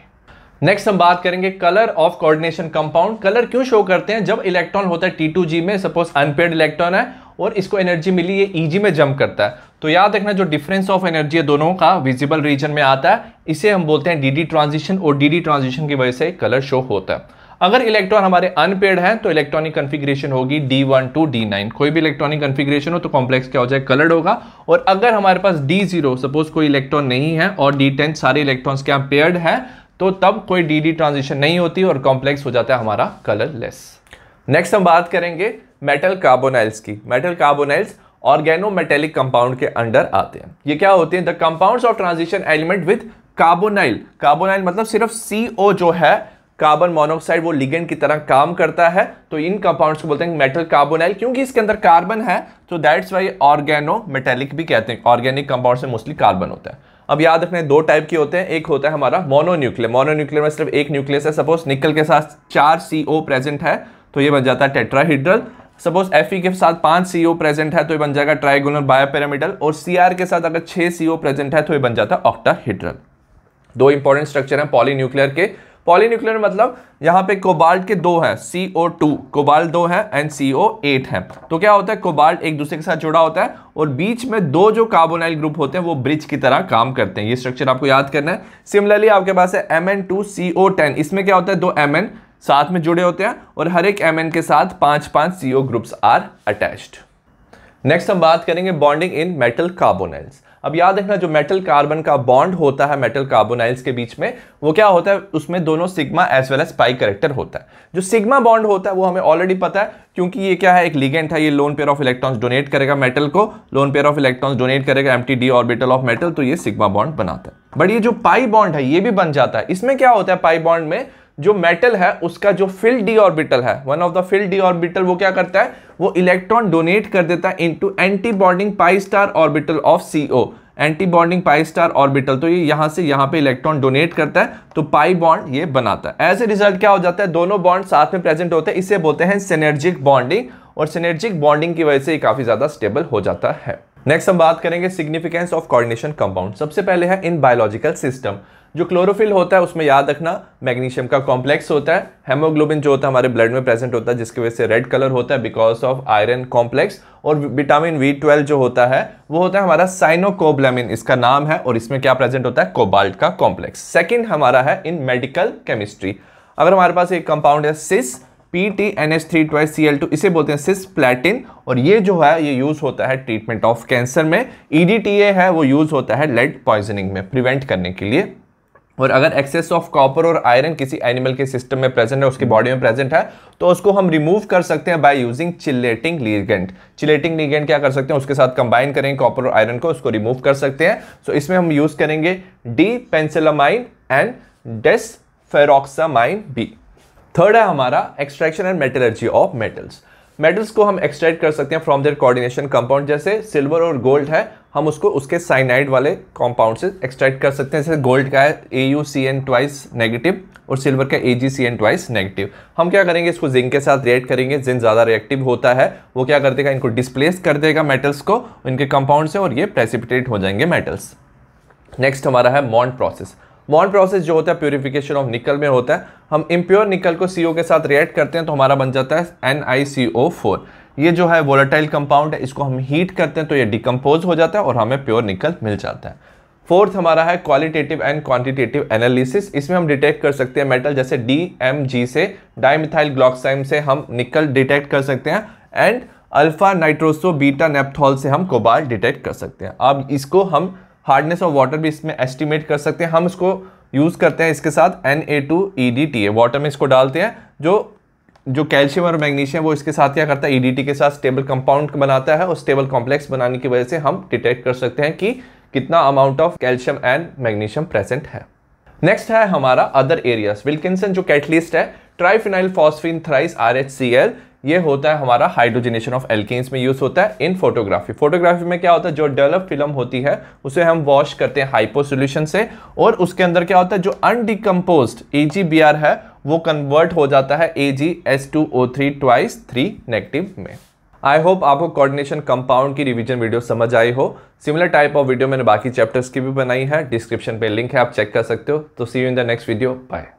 नेक्स्ट हम बात करेंगे colour of coordination compound colour क्यों शो करते हैं जब इलेक्ट्रॉन होता है टी में सपोज अनपेड इलेक्ट्रॉन है और इसको एनर्जी मिली ये ईजी e में जम करता है तो याद रखना जो डिफरेंस ऑफ एनर्जी है दोनों का विजिबल रीजन में आता है इसे हम बोलते हैं डीडी ट्रांजिशन और डीडी ट्रांजिशन की वजह से कलर शो होता है अगर इलेक्ट्रॉन हमारे अनपेड हैं तो इलेक्ट्रॉनिक कन्फिग्रेशन होगी D one two D nine कोई भी इलेक्ट्रॉनिक कन्फिग्रेशन हो तो कॉम्प्लेक्स क्या हो जाए कलर्ड होगा और अगर हमारे पास डी जीरो सपोज कोई इलेक्ट्रॉन नहीं है और डी टेन सारे इलेक्ट्रॉन्स क्या पेयर्ड है तो तब कोई डी डी ट्रांजिशन नहीं होती और कॉम्प्लेक्स हो जाता है हमारा कलरलेस नेक्स्ट हम बात करेंगे मेटल कार्बोनाइल्स की metal carbonyls organometallic compound के अंडर आते हैं ये क्या होते हैं the compounds of transition element with carbonyl carbonyl मतलब सिर्फ सी जो है कार्बन मोनोक्साइड वो लिगेंड की तरह काम करता है तो इन कंपाउंड्स को बोलते हैं मेटल कार्बोनाइल क्योंकि इसके अंदर कार्बन है तो दैट्स वाई ऑर्गेनो मेटेलिक भी कहते हैं ऑर्गेनिक कंपाउंड से मोस्टली कार्बन होता है अब याद रखने दो टाइप के होते हैं एक होता है हमारा मोनोन्यूक्लियर मोनोन्यूक्लियर में सिर्फ एक न्यूक्लियस है सपोज निकल के साथ चार सी प्रेजेंट है तो ये बन जाता है टेट्राहीड्रल सपोज एफ के साथ पांच सी प्रेजेंट है तो ये बन जाएगा ट्राइगोनल बायोपेरामिडल और सी के साथ अगर छह सी प्रेजेंट है तो ये बन जाता है ऑक्टाहीड्रल दो इंपॉर्टेंट स्ट्रक्चर हैं न्यूक्लियर के पॉलीन्यूक्लियर मतलब यहाँ पे कोबाल्ट के दो हैं सी ओ टू कोबाल्ट दो है एंड सी ओ एट है तो क्या होता है कोबाल्ट एक दूसरे के साथ जुड़ा होता है और बीच में दो जो कार्बोनाइल ग्रुप होते हैं वो ब्रिज की तरह काम करते हैं ये स्ट्रक्चर आपको याद करना है सिमिलरली आपके पास है M N two C O ten इसमें क्या होता है दो एम एन साथ में जुड़े होते हैं और हर एक एम एन के साथ पांच पांच C O groups are attached next हम बात करेंगे बॉन्डिंग इन मेटल कार्बोनाइल्स अब याद रखना जो मेटल कार्बन का बॉन्ड होता है मेटल कार्बोनाइल्स के बीच में वो क्या होता है उसमें दोनों sigma as well as pi character होता है जो सिग्मा बॉन्ड होता है वो हमें ऑलरेडी पता है क्योंकि ये क्या है एक लिगेंट है ये lone pair of electrons donate करेगा मेटल को lone pair of electrons donate करेगा एम डी ऑर्बिटल ऑफ मेटल तो ये सिग्मा बॉन्ड बनाता है बट ये जो पाई बॉन्ड है ये भी बन जाता है इसमें क्या होता है पाई बॉन्ड में जो मेटल है उसका जो फिल डी ऑर्बिटल है one of the filled D orbital वो क्या करता है वो इलेक्ट्रॉन डोनेट कर देता है into antibonding pi star orbital of C O antibonding pi star orbital तो ये यहाँ से यहां पे इलेक्ट्रॉन डोनेट करता है तो पाई बॉन्ड ये बनाता है एज ए रिजल्ट क्या हो जाता है दोनों बॉन्ड साथ में प्रेजेंट होते हैं इसे बोलते हैं सिनेर्जिक बॉन्डिंग और सिनेर्जिक बॉन्डिंग की वजह से ये काफ़ी ज़्यादा स्टेबल हो जाता है नेक्स्ट हम बात करेंगे सिग्निफिकेंस ऑफ कॉर्डिनेशन कंपाउंड सबसे पहले है इन बायोलॉजिकल सिस्टम जो क्लोरोफिल होता है उसमें याद रखना मैग्नीशियम का कॉम्प्लेक्स होता है हेमोग्लोबिन जो होता है हमारे ब्लड में प्रेजेंट होता है जिसकी वजह से रेड कलर होता है बिकॉज ऑफ आयरन कॉम्प्लेक्स और विटामिन वी ट्वेल्व जो होता है वो होता है हमारा साइनोकोब्लेमिन इसका नाम है और इसमें क्या प्रेजेंट होता है कोबाल्ट का कॉम्प्लेक्स सेकेंड हमारा है इन मेडिकल केमिस्ट्री अगर हमारे पास एक कंपाउंड है cis P T N H three twice C L two इसे बोलते हैं सिस प्लेटिन और ये जो है ये यूज़ होता है ट्रीटमेंट ऑफ कैंसर में ई डी टी ए है वो यूज़ होता है लेड पॉइजनिंग में प्रिवेंट करने के लिए और अगर एक्सेस ऑफ कॉपर और आयरन किसी एनिमल के सिस्टम में प्रेजेंट है उसकी बॉडी में प्रेजेंट है तो उसको हम रिमूव कर सकते हैं by using chelating ligand chelating ligand क्या कर सकते हैं उसके साथ कंबाइन करेंगे कॉपर और आयरन को उसको रिमूव कर सकते हैं सो so, इसमें हम यूज करेंगे D penicillamine and desferrioxamine B third है हमारा extraction and metallurgy of metals metals को हम एक्सट्रैक्ट कर सकते हैं फ्रॉम देयर कोऑर्डिनेशन कंपाउंड जैसे सिल्वर और गोल्ड है हम उसको उसके साइनाइड वाले कॉम्पाउंड से एक्सट्रैक्ट कर सकते हैं जैसे गोल्ड का है A U C N twice negative और सिल्वर का A G C N twice negative हम क्या करेंगे इसको जिंक के साथ रिएक्ट करेंगे जिंक ज़्यादा रिएक्टिव होता है वो क्या कर देगा इनको डिस्प्लेस कर देगा मेटल्स को इनके कंपाउंड से और ये प्रेसिपिटेट हो जाएंगे मेटल्स नेक्स्ट हमारा है मॉन्ट प्रोसेस मॉन्ड प्रोसेस जो होता है प्योरिफिकेशन ऑफ निकल में होता है हम इम्प्योर निकल को सी के साथ रिएक्ट करते हैं तो हमारा बन जाता है एन आई सी ओ फोर ये जो है वोलेटाइल कंपाउंड है इसको हम हीट करते हैं तो ये डिकम्पोज हो जाता है और हमें प्योर निकल मिल जाता है फोर्थ हमारा है क्वालिटेटिव एंड क्वांटिटेटिव एनालिसिस इसमें हम डिटेक्ट कर सकते हैं मेटल जैसे डी एम जी से डायमिथाइल ग्लॉक्साइम से हम निकल डिटेक्ट कर सकते हैं and alpha nitroso beta naphthol से हम कोबाल्ट डिटेक्ट कर सकते हैं अब इसको हम हार्डनेस ऑफ वाटर भी इसमें एस्टिमेट कर सकते हैं हम इसको यूज़ करते हैं इसके साथ N A two E D T A water में इसको डालते हैं जो जो कैल्शियम और मैग्नीशियम वो इसके साथ क्या करता है ईडीटी e के साथ स्टेबल कंपाउंड बनाता है और स्टेबल कॉम्प्लेक्स बनाने की वजह से हम डिटेक्ट कर सकते हैं कि कितना amount of calcium and magnesium present है नेक्स्ट है हमारा अदर एरियाज विल्किसन जो कैटलिस्ट है triphenyl phosphine thrice R H C L ये होता है हमारा हाइड्रोजनेशन ऑफ एल्केन्स में यूज़ होता है इन फोटोग्राफी फोटोग्राफी में क्या होता है जो डेवलप फिल्म होती है उसे हम वॉश करते हैं हाइपो सोल्यूशन से और उसके अंदर क्या होता है जो अनडिकम्पोज ए है वो कन्वर्ट हो जाता है A G S two O three twice three negative में आई होप आपको कोऑर्डिनेशन कंपाउंड की रिवीजन वीडियो समझ आई हो सिमिलर टाइप ऑफ वीडियो मैंने बाकी चैप्टर्स की भी बनाई है डिस्क्रिप्शन पे लिंक है आप चेक कर सकते हो तो see you in the next video bye